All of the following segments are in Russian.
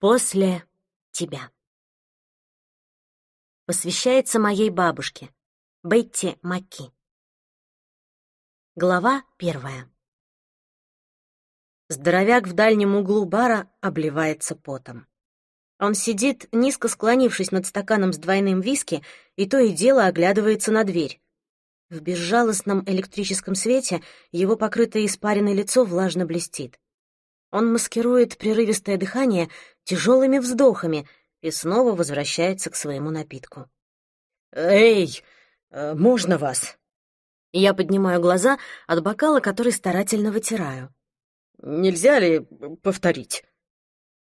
После тебя. Посвящается моей бабушке, Бетти Маки. Глава первая. Здоровяк в дальнем углу бара обливается потом. Он сидит, низко склонившись над стаканом с двойным виски, и то и дело оглядывается на дверь. В безжалостном электрическом свете его покрытое испаренное лицо влажно блестит. Он маскирует прерывистое дыхание — тяжелыми вздохами и снова возвращается к своему напитку. «Эй, э, можно вас?» Я поднимаю глаза от бокала, который старательно вытираю. «Нельзя ли повторить?»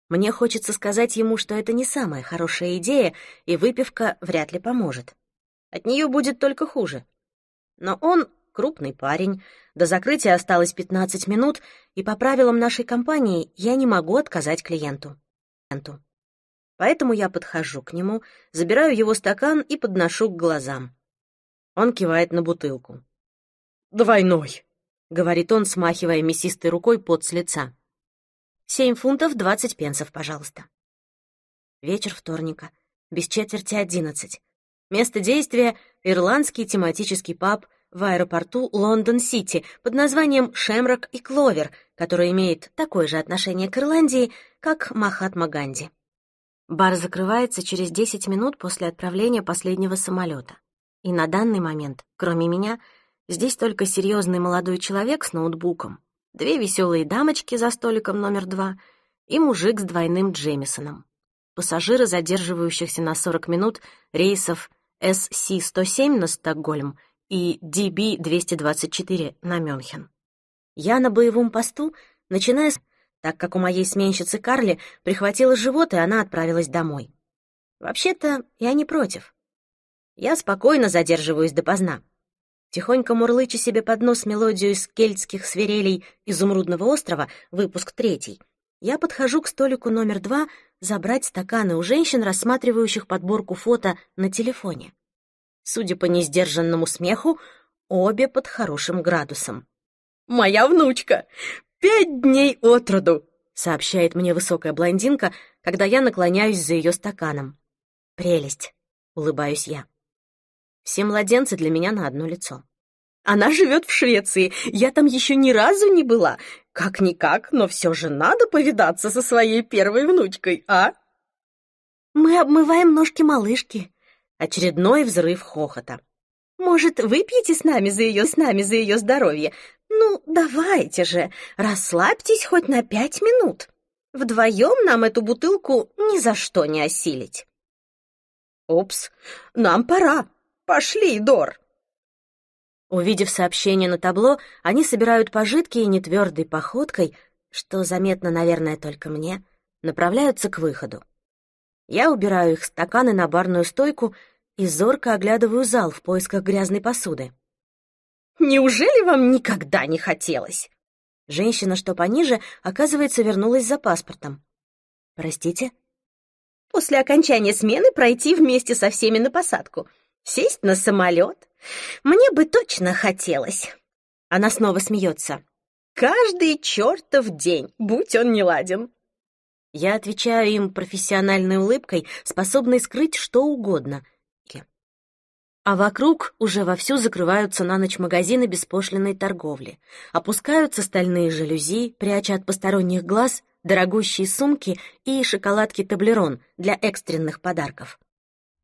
Мне хочется сказать ему, что это не самая хорошая идея, и выпивка вряд ли поможет. От нее будет только хуже. Но он крупный парень, до закрытия осталось 15 минут, и по правилам нашей компании я не могу отказать клиенту клиенту. Поэтому я подхожу к нему, забираю его стакан и подношу к глазам. Он кивает на бутылку. «Двойной», — говорит он, смахивая мясистой рукой пот с лица. «Семь фунтов двадцать пенсов, пожалуйста». Вечер вторника, без четверти одиннадцать. Место действия — ирландский тематический паб в аэропорту Лондон-Сити под названием Шемрок и Кловер», который имеет такое же отношение к Ирландии, как Махатма Ганди. Бар закрывается через 10 минут после отправления последнего самолета. И на данный момент, кроме меня, здесь только серьезный молодой человек с ноутбуком, две веселые дамочки за столиком номер два и мужик с двойным Джемисоном. Пассажиры, задерживающихся на 40 минут рейсов SC-107 на Стокгольм — и DB-224 на Мюнхен. Я на боевом посту, начиная с... так как у моей сменщицы Карли прихватило живот, и она отправилась домой. Вообще-то я не против. Я спокойно задерживаюсь допоздна. Тихонько мурлыча себе под нос мелодию из кельтских свирелей «Изумрудного острова», выпуск третий, я подхожу к столику номер два забрать стаканы у женщин, рассматривающих подборку фото на телефоне. Судя по несдержанному смеху, обе под хорошим градусом. «Моя внучка! Пять дней от роду!» — сообщает мне высокая блондинка, когда я наклоняюсь за ее стаканом. «Прелесть!» — улыбаюсь я. Все младенцы для меня на одно лицо. Она живет в Швеции, я там еще ни разу не была. Как-никак, но все же надо повидаться со своей первой внучкой, а? Мы обмываем ножки малышки, Очередной взрыв хохота. «Может, выпьете с нами за ее, с нами за ее здоровье? Ну, давайте же, расслабьтесь хоть на пять минут. Вдвоем нам эту бутылку ни за что не осилить». «Упс, нам пора. Пошли, Дор!» Увидев сообщение на табло, они собирают пожитки и нетвердой походкой, что заметно, наверное, только мне, направляются к выходу. Я убираю их стаканы на барную стойку и зорко оглядываю зал в поисках грязной посуды. «Неужели вам никогда не хотелось?» Женщина, что пониже, оказывается, вернулась за паспортом. «Простите?» «После окончания смены пройти вместе со всеми на посадку. Сесть на самолет. Мне бы точно хотелось!» Она снова смеется. «Каждый чертов день, будь он неладен!» Я отвечаю им профессиональной улыбкой, способной скрыть что угодно, а вокруг уже вовсю закрываются на ночь магазины беспошлиной торговли. Опускаются стальные жалюзи, пряча от посторонних глаз дорогущие сумки и шоколадки Таблерон для экстренных подарков.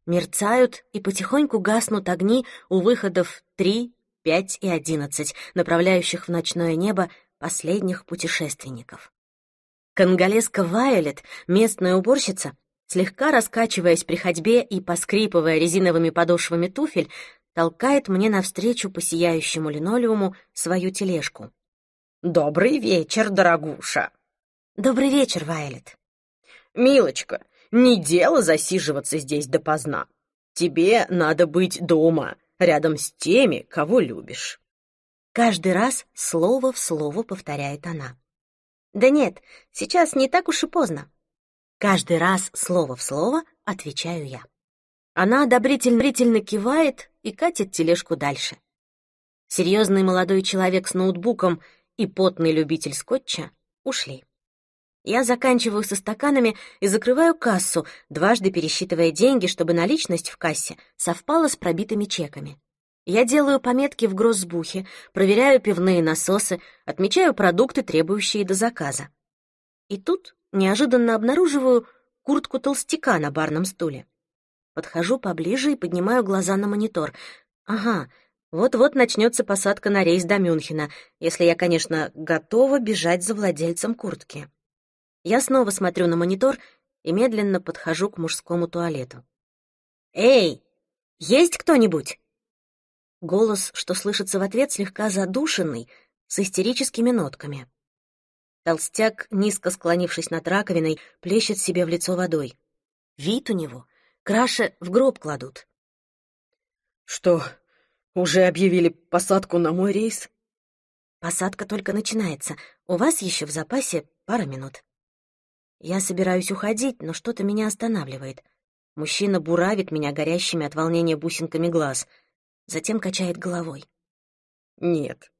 Мерцают и потихоньку гаснут огни у выходов 3, 5 и 11, направляющих в ночное небо последних путешественников. Конголезка Вайолет, местная уборщица, слегка раскачиваясь при ходьбе и поскрипывая резиновыми подошвами туфель, толкает мне навстречу по сияющему линолеуму свою тележку. «Добрый вечер, дорогуша!» «Добрый вечер, Вайлет!» «Милочка, не дело засиживаться здесь допоздна. Тебе надо быть дома, рядом с теми, кого любишь». Каждый раз слово в слово повторяет она. «Да нет, сейчас не так уж и поздно. Каждый раз слово в слово отвечаю я. Она одобрительно кивает и катит тележку дальше. Серьезный молодой человек с ноутбуком и потный любитель скотча ушли. Я заканчиваю со стаканами и закрываю кассу, дважды пересчитывая деньги, чтобы наличность в кассе совпала с пробитыми чеками. Я делаю пометки в гроссбухе, проверяю пивные насосы, отмечаю продукты, требующие до заказа. И тут неожиданно обнаруживаю куртку толстяка на барном стуле. Подхожу поближе и поднимаю глаза на монитор. Ага, вот-вот начнется посадка на рейс до Мюнхена, если я, конечно, готова бежать за владельцем куртки. Я снова смотрю на монитор и медленно подхожу к мужскому туалету. «Эй, есть кто-нибудь?» Голос, что слышится в ответ, слегка задушенный, с истерическими нотками. Толстяк, низко склонившись над раковиной, плещет себе в лицо водой. Вид у него. Краше в гроб кладут. «Что, уже объявили посадку на мой рейс?» «Посадка только начинается. У вас еще в запасе пара минут». Я собираюсь уходить, но что-то меня останавливает. Мужчина буравит меня горящими от волнения бусинками глаз, затем качает головой. «Нет,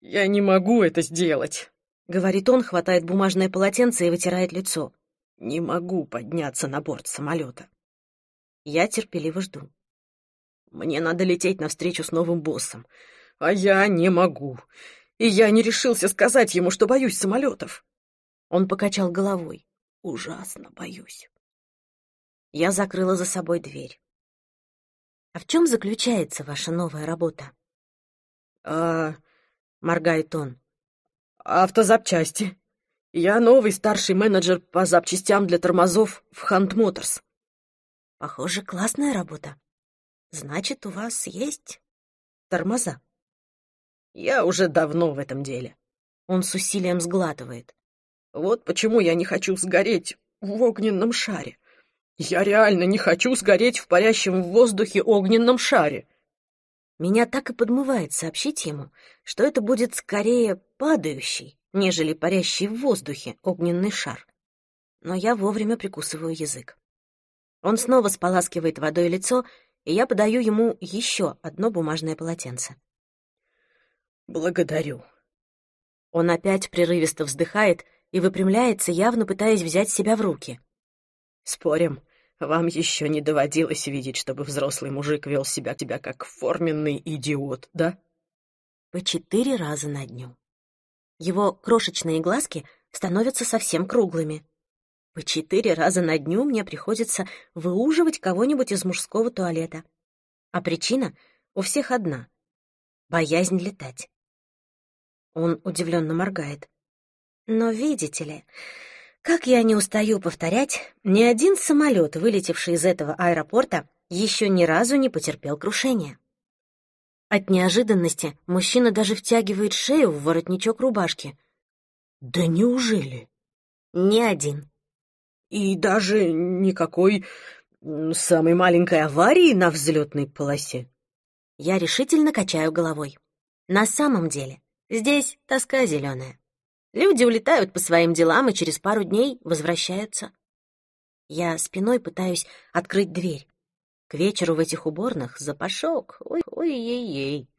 я не могу это сделать». — говорит он, хватает бумажное полотенце и вытирает лицо. «Не могу подняться на борт самолета». Я терпеливо жду. «Мне надо лететь навстречу с новым боссом, а я не могу. И я не решился сказать ему, что боюсь самолетов». Он покачал головой. «Ужасно боюсь». Я закрыла за собой дверь. «А в чем заключается ваша новая работа?» «А...» — моргает он автозапчасти. Я новый старший менеджер по запчастям для тормозов в Хант Моторс. Похоже, классная работа. Значит, у вас есть тормоза. Я уже давно в этом деле. Он с усилием сглатывает. Вот почему я не хочу сгореть в огненном шаре. Я реально не хочу сгореть в парящем в воздухе огненном шаре. Меня так и подмывает сообщить ему, что это будет скорее падающий, нежели парящий в воздухе огненный шар. Но я вовремя прикусываю язык. Он снова споласкивает водой лицо, и я подаю ему еще одно бумажное полотенце. «Благодарю». Он опять прерывисто вздыхает и выпрямляется, явно пытаясь взять себя в руки. «Спорим, вам еще не доводилось видеть, чтобы взрослый мужик вел себя тебя как форменный идиот, да?» По четыре раза на дню. Его крошечные глазки становятся совсем круглыми. По четыре раза на дню мне приходится выуживать кого-нибудь из мужского туалета. А причина у всех одна — боязнь летать. Он удивленно моргает. «Но видите ли, как я не устаю повторять, ни один самолет, вылетевший из этого аэропорта, еще ни разу не потерпел крушения. От неожиданности мужчина даже втягивает шею в воротничок рубашки. «Да неужели?» «Ни один». «И даже никакой самой маленькой аварии на взлетной полосе?» Я решительно качаю головой. «На самом деле, здесь тоска зеленая. Люди улетают по своим делам и через пару дней возвращаются. Я спиной пытаюсь открыть дверь. К вечеру в этих уборных запашок. ой ой ей, ей.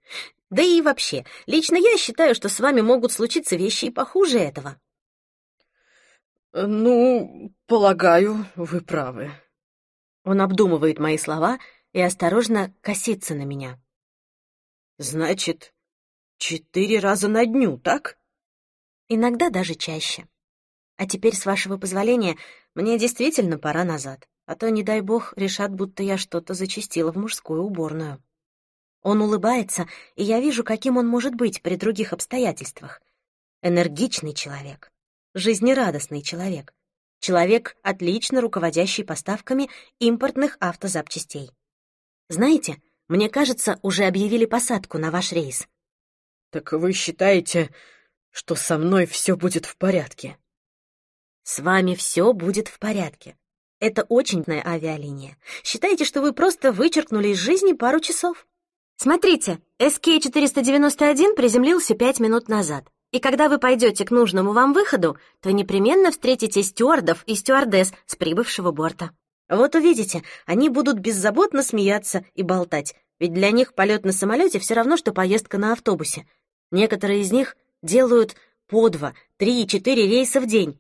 Да и вообще, лично я считаю, что с вами могут случиться вещи и похуже этого. Э, «Ну, полагаю, вы правы». Он обдумывает мои слова и осторожно косится на меня. «Значит, четыре раза на дню, так?» Иногда даже чаще. А теперь, с вашего позволения, мне действительно пора назад, а то, не дай бог, решат, будто я что-то зачистила в мужскую уборную. Он улыбается, и я вижу, каким он может быть при других обстоятельствах. Энергичный человек, жизнерадостный человек, человек, отлично руководящий поставками импортных автозапчастей. Знаете, мне кажется, уже объявили посадку на ваш рейс. «Так вы считаете, что со мной все будет в порядке. С вами все будет в порядке. Это очень авиалиния. Считайте, что вы просто вычеркнули из жизни пару часов. Смотрите, sk 491 приземлился пять минут назад. И когда вы пойдете к нужному вам выходу, то непременно встретите стюардов и стюардесс с прибывшего борта. Вот увидите, они будут беззаботно смеяться и болтать, ведь для них полет на самолете все равно, что поездка на автобусе. Некоторые из них делают по два, три, четыре рейса в день,